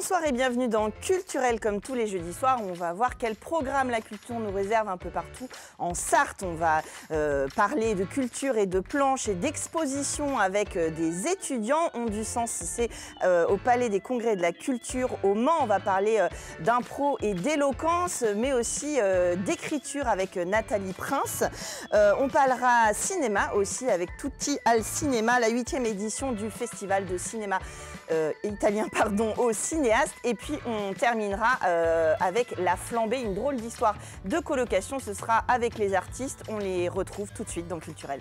Bonsoir et bienvenue dans Culturel comme tous les jeudis soirs. On va voir quel programme la culture nous réserve un peu partout en Sarthe. On va euh, parler de culture et de planches et d'expositions avec euh, des étudiants. On du sens, c'est euh, au Palais des Congrès de la Culture au Mans. On va parler d'impro et d'éloquence, mais aussi d'écriture avec Nathalie Prince. on parlera cinéma aussi avec Tutti al Cinema, la 8 huitième édition du Festival de cinéma italien pardon, au cinéma et puis on terminera euh, avec La flambée, une drôle d'histoire de colocation. Ce sera avec les artistes. On les retrouve tout de suite dans Culturel.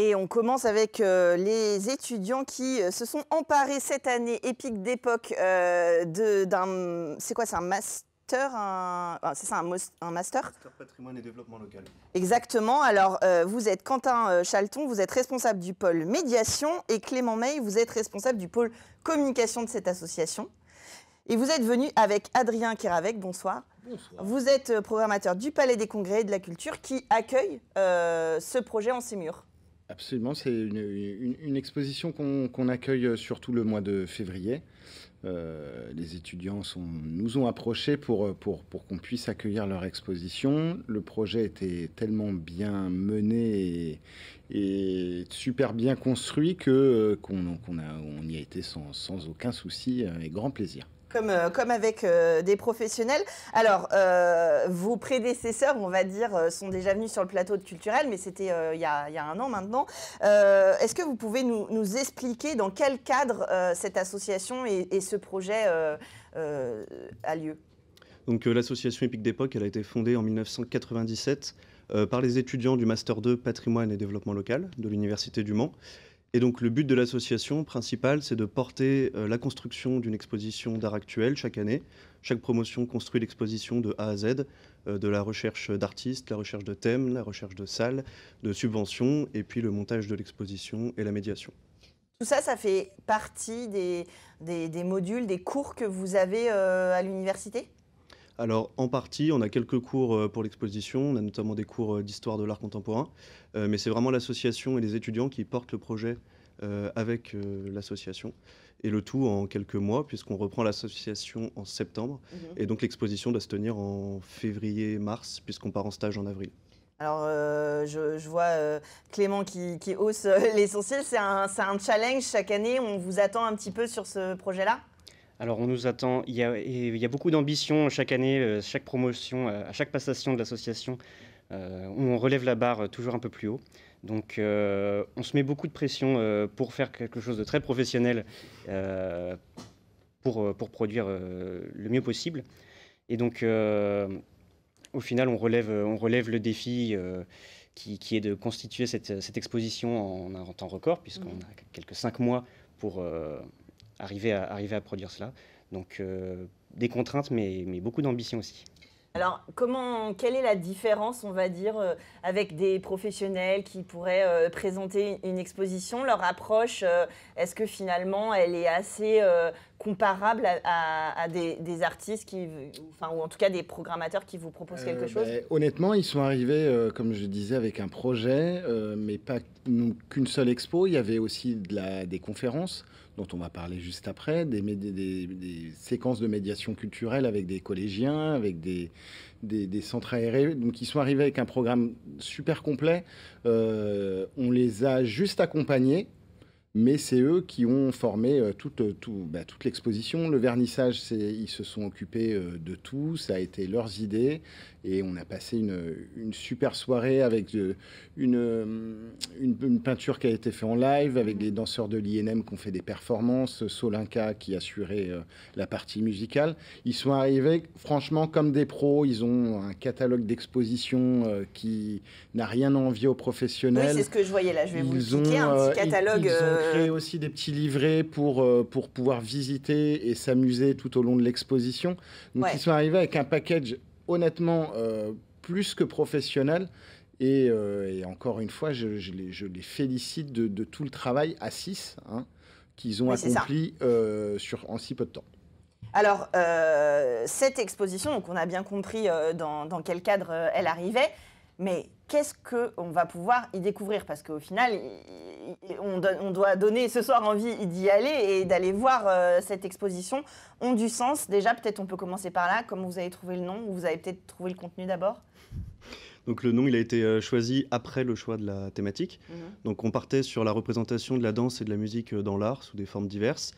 Et on commence avec euh, les étudiants qui euh, se sont emparés cette année épique d'époque euh, d'un... C'est quoi, c'est un master un... Ah, c'est ça, un, master patrimoine et développement local. Exactement. Alors, vous êtes Quentin Chalton, vous êtes responsable du pôle médiation et Clément May, vous êtes responsable du pôle communication de cette association. Et vous êtes venu avec Adrien Kiravec, bonsoir. Bonsoir. Vous êtes programmateur du Palais des Congrès et de la Culture qui accueille ce projet en ses murs. Absolument, c'est une, exposition qu'on accueille euh, surtout le mois de février. Euh, les étudiants nous ont approchés pour, euh, pour, pour qu'on puisse accueillir leur exposition. Le projet était tellement bien mené et, super bien construit que qu'on y a été sans aucun souci et grand plaisir. Euh, comme, avec euh, des professionnels. Alors, euh, vos prédécesseurs, on va dire, sont déjà venus sur le plateau de Culturel, mais c'était il y, a un an maintenant. Est-ce que vous pouvez nous, expliquer dans quel cadre cette association et, et ce projet a lieu Donc, l'association Épique d'époque, elle a été fondée en 1997 par les étudiants du Master 2 Patrimoine et Développement Local de l'Université du Mans. Et donc le but de l'association principale, c'est de porter euh, la construction d'une exposition d'art actuel chaque année. Chaque promotion construit l'exposition de A à Z, euh, de la recherche d'artistes, la recherche de thèmes, la recherche de salles, de subventions, et puis le montage de l'exposition et la médiation. Tout ça, ça fait partie des, modules, des cours que vous avez euh, à l'université alors en partie, on a quelques cours euh, pour l'exposition, on a notamment des cours euh, d'histoire de l'art contemporain, euh, mais c'est vraiment l'association et les étudiants qui portent le projet avec l'association. Et le tout en quelques mois, puisqu'on reprend l'association en septembre. Mhm. Et donc l'exposition doit se tenir en février-mars, puisqu'on part en stage en avril. Alors, je, vois Clément qui, hausse les l'essentiel. C'est un, challenge chaque année. On vous attend un petit peu sur ce projet-là alors on nous attend, il y a, beaucoup d'ambition chaque année, euh, chaque promotion, euh, à chaque passation de l'association, euh, on relève la barre toujours un peu plus haut. Donc on se met beaucoup de pression pour faire quelque chose de très professionnel, pour, pour produire le mieux possible. Et donc au final on relève, on relève le défi. Qui, est de constituer cette, exposition en un temps record, puisqu'on mmh. a quelques cinq mois pour, arriver à, arriver à produire cela. Donc euh, des contraintes, mais, mais beaucoup d'ambition aussi. Alors, comment, quelle est la différence, on va dire, euh, avec des professionnels qui pourraient euh, présenter une, exposition Leur approche, est-ce que finalement elle est assez comparable à, des, artistes qui, enfin, ou en tout cas des programmateurs qui vous proposent quelque euh, chose ben, Honnêtement, ils sont arrivés, euh, comme je disais, avec un projet, euh, mais pas qu'une seule expo. Il y avait aussi de des conférences dont on va parler juste après, des, des, séquences de médiation culturelle avec des collégiens, avec des, des, centres aérés. Donc ils sont arrivés avec un programme super complet. on les a juste accompagnés mais c'est eux qui ont formé euh, toute, euh, tout, bah, toute l'exposition. Le vernissage, ils se sont occupés euh, de tout, ça a été leurs idées, et on a passé une super soirée avec une, une peinture qui a été faite en live avec mhm. des danseurs de l'INM qui ont fait des performances, Solinka qui assurait euh, la partie musicale. Ils sont arrivés franchement comme des pros. Ils ont un catalogue d'exposition euh, qui n'a rien envie aux professionnels. c'est ce que je voyais là. Je vais vous montrer un petit euh, catalogue. Ils, ont créé aussi des petits livrets pour, pour pouvoir visiter et s'amuser tout au long de l'exposition. Donc ils sont arrivés avec un package honnêtement plus que professionnel. Euh, et, encore une fois, je, les, félicite de, tout le travail à 6 hein, qu'ils ont accompli euh, sur, en si peu de temps. Alors, euh, cette exposition, donc on a bien compris dans, quel cadre elle arrivait, mais qu'est-ce qu'on va pouvoir y découvrir Parce qu'au final, on, doit donner ce soir envie d'y aller et d'aller voir cette exposition. Ont du sens Déjà, peut-être on peut commencer par là, comme vous avez trouvé le nom, vous avez peut-être trouvé le contenu d'abord donc le nom, il a été euh, choisi après le choix de la thématique. Mhm. Donc on partait sur la représentation de la danse et de la musique euh, dans l'art sous des formes diverses.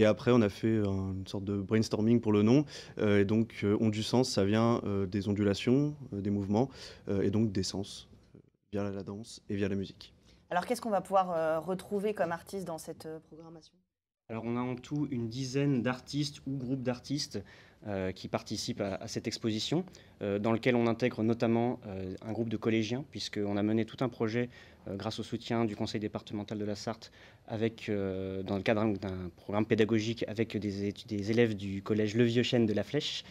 Et après, on a fait euh, une sorte de brainstorming pour le nom. et donc, on du sens, ça vient des ondulations, des mouvements, et donc des sens, via la danse et via la musique. Alors, qu'est-ce qu'on va pouvoir retrouver comme artiste dans cette programmation alors on a en tout une dizaine d'artistes ou groupes d'artistes euh, qui participent à, cette exposition, euh, dans lequel on intègre notamment euh, un groupe de collégiens, puisqu'on a mené tout un projet grâce au soutien du conseil départemental de la Sarthe, avec, dans le cadre d'un programme pédagogique avec des, des, élèves du collège Le Vieux Chêne de la Flèche,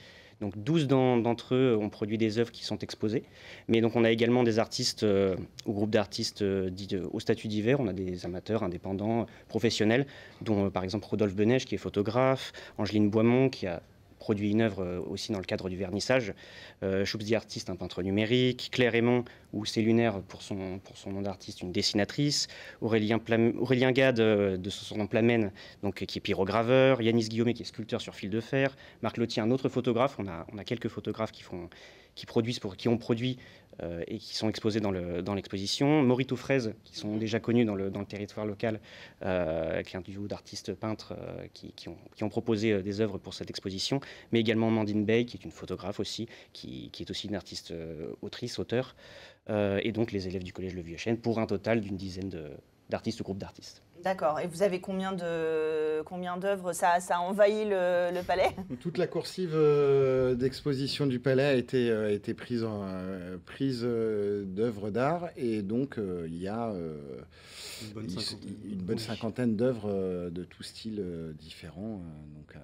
donc 12 d'entre eux ont produit des œuvres qui sont exposées. Mais donc on a également des artistes euh, ou groupes d'artistes euh, au statut d'hiver. On a des amateurs indépendants, professionnels, dont euh, par exemple Rodolphe Benèche qui est photographe, Angeline Boimont qui a produit une œuvre euh, aussi dans le cadre du vernissage. Euh, choups artiste, un peintre numérique. Claire Aymon, ou c'est Lunaire, pour son, pour son nom d'artiste, une dessinatrice. Aurélien, Aurélien Gade, euh, de son nom Plamène, donc, qui est pyrograveur. Yanis Guillaume qui est sculpteur sur fil de fer. Marc Lottier, un autre photographe. On a, on a quelques photographes qui, font, qui, produisent pour, qui ont produit euh, et qui sont exposés dans l'exposition. Le, dans Morito Fraise, qui sont déjà connus dans le, dans le territoire local, euh, qui un duo d'artistes peintres euh, qui, qui, ont, proposé euh, des œuvres pour cette exposition, mais également Mandine Bay, qui est une photographe aussi, qui, qui est aussi une artiste autrice, auteur, et donc les élèves du collège Le Vieux Chêne, pour un total d'une dizaine de, d'artistes ou groupes d'artistes. D'accord. Et vous avez combien de d'œuvres ça, ça a envahi le, palais Toute la coursive euh, d'exposition du palais a été, euh, été prise, euh, prise d'œuvres d'art et donc il y a une bonne cinquantaine, d'œuvres de tout styles différent. donc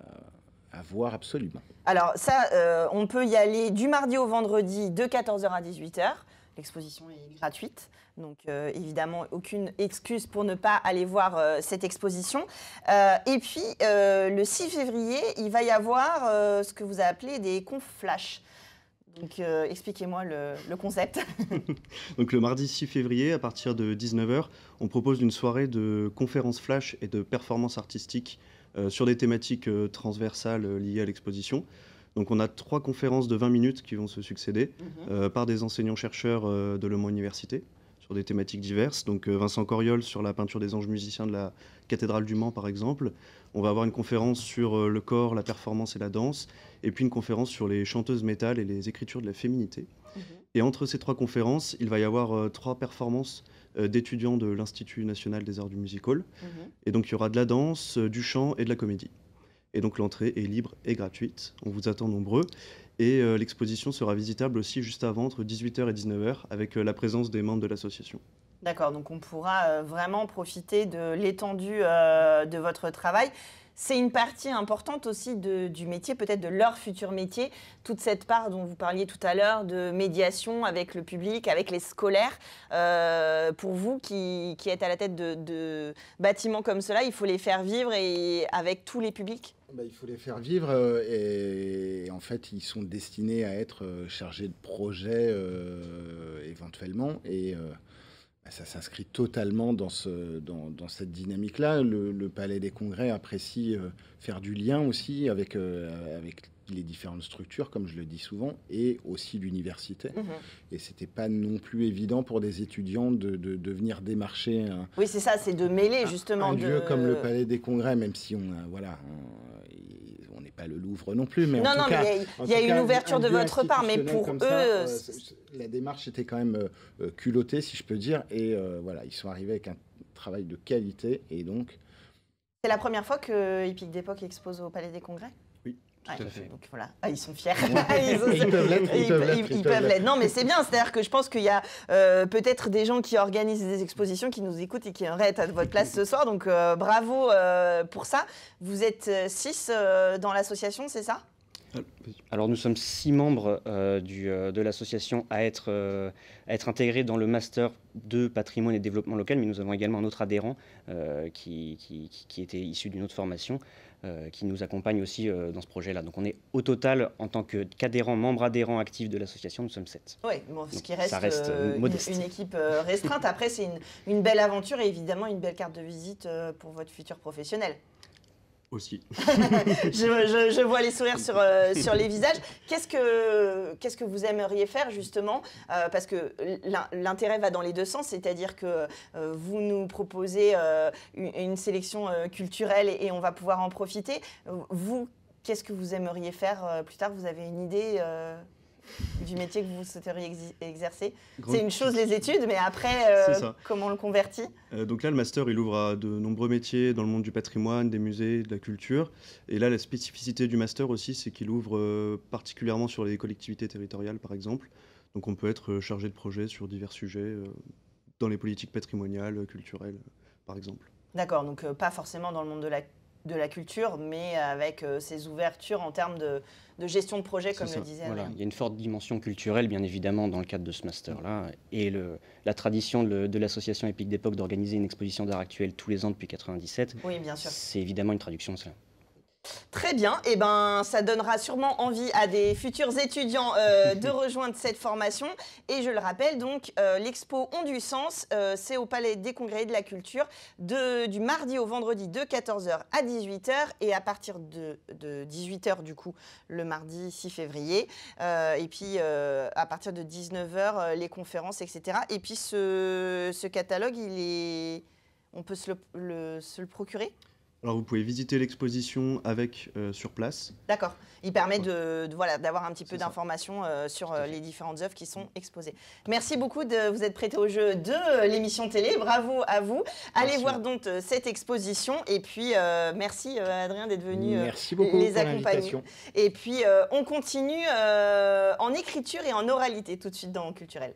à voir absolument. Alors ça, on peut y aller du mardi au vendredi de 14h à 18h. L'exposition est gratuite, donc euh, évidemment aucune excuse pour ne pas aller voir euh, cette exposition. Euh, et puis le 6 février, il va y avoir ce que vous appelez des conf flash. Donc expliquez-moi le, concept. donc le mardi 6 février, à partir de 19h, on propose une soirée de conférences flash et de performances artistiques sur des thématiques transversales liées à l'exposition. Donc on a trois conférences de 20 minutes qui vont se succéder mhm. euh, par des enseignants-chercheurs euh, de lomo Université sur des thématiques diverses. Donc euh, Vincent Coriol sur la peinture des anges musiciens de la cathédrale du Mans, par exemple. On va avoir une conférence sur le corps, la performance et la danse. Et puis une conférence sur les chanteuses métal et les écritures de la féminité. Mhm. Et entre ces trois conférences, il va y avoir trois performances d'étudiants de l'Institut national des arts du Musical. Mhm. Et donc il y aura de la danse, du chant et de la comédie. Et donc l'entrée est libre et gratuite. On vous attend nombreux. Et euh, l'exposition sera visitable aussi juste avant, entre 18h et 19h, avec euh, la présence des membres de l'association. D'accord, donc on pourra euh, vraiment profiter de l'étendue de votre travail c'est une partie importante aussi du métier, peut-être de leur futur métier, toute cette part dont vous parliez tout à l'heure de médiation avec le public, avec les scolaires. Euh, pour vous qui, êtes à la tête de, bâtiments comme cela, il faut les faire vivre et avec tous les publics bah, Il faut les faire vivre euh, et, en fait, ils sont destinés à être euh, chargés de projets éventuellement. Et. Bah, ça s'inscrit totalement dans, cette dynamique-là. Le, Palais des Congrès apprécie euh, faire du lien aussi euh, avec, les différentes structures, comme je le dis souvent, et aussi l'université. Mhm. Et c'était pas non plus évident pour des étudiants de, venir démarcher. oui, c'est ça, c'est de mêler justement. lieu comme le Palais des Congrès, même si on a voilà, le Louvre non plus, mais en non, tout cas... il y a, une ouverture de votre part, mais pour eux... Euh, la démarche était quand même euh, euh, culottée, si je peux dire, et voilà, ils sont arrivés avec un travail de qualité, et donc... C'est la première fois que Hippique d'époque expose au Palais des Congrès oui. Tout à fait. Donc voilà, ah, ils sont fiers. Ah, ils, peuvent l'être. peuvent Non, mais c'est bien. C'est-à-dire que je pense qu'il y a euh, peut-être des gens qui organisent des expositions, qui nous écoutent et qui aimeraient à votre place ce soir. Donc euh, bravo euh, pour ça. Vous êtes 6 dans l'association, c'est ça alors nous sommes six membres euh, euh, de l'association à, être, euh, à être intégrés dans le master de patrimoine et développement local, mais nous avons également un autre adhérent qui, était issu d'une autre formation, qui nous accompagne aussi dans ce projet-là. Donc on est au total, en tant qu'adhérent, membre adhérent actif de l'association, nous sommes sept. Oui, ce qui reste, une, équipe restreinte. Après, c'est une, belle aventure et évidemment une belle carte de visite pour votre futur professionnel aussi. je, vois les sourires sur, euh, sur les visages. Qu'est-ce que, qu'est-ce que vous aimeriez faire justement euh, Parce que l'intérêt va dans les deux sens, c'est-à-dire que euh, vous nous proposez une, sélection culturelle et, on va pouvoir en profiter. Vous, qu'est-ce que vous aimeriez faire plus tard Vous avez une idée du métier que vous souhaiteriez exercer C'est une chose les études, mais après, euh, comment on le convertit euh, Donc là, le master, il ouvre à de nombreux métiers dans le monde du patrimoine, des musées, de la culture. Et là, la spécificité du master aussi, c'est qu'il ouvre euh, particulièrement sur les collectivités territoriales, par exemple. Donc on peut être chargé de projets sur divers sujets, dans les politiques patrimoniales, culturelles, par exemple. D'accord, donc pas forcément dans le monde de la de la culture, mais avec ses euh, ouvertures en termes de, gestion de projet, comme je le disait voilà. Il y a une forte dimension culturelle, bien évidemment, dans le cadre de ce master-là. Et la tradition de, l'association Épique d'époque d'organiser une exposition d'art actuel tous les ans depuis 1997, oui, c'est évidemment une traduction de cela. Très bien, et eh ben ça donnera sûrement envie à des futurs étudiants euh, de rejoindre cette formation. Et je le rappelle donc, euh, l'expo Ont du sens, euh, c'est au Palais des Congrès et de la Culture, du mardi au vendredi de 14h à 18h et à partir de, 18h du coup le mardi 6 février. et puis à partir de 19h les conférences, etc. Et puis ce, catalogue, il on peut se le procurer alors vous pouvez visiter l'exposition avec euh, sur place. D'accord. Il permet de, voilà d'avoir un petit peu d'informations euh, sur euh, les différentes œuvres qui sont exposées. Merci beaucoup de vous être prêté au jeu de l'émission télé. Bravo à vous. Allez voir donc cette exposition et puis merci Adrien d'être venu merci beaucoup les accompagner. et puis on continue en écriture et en oralité tout de suite dans culturel.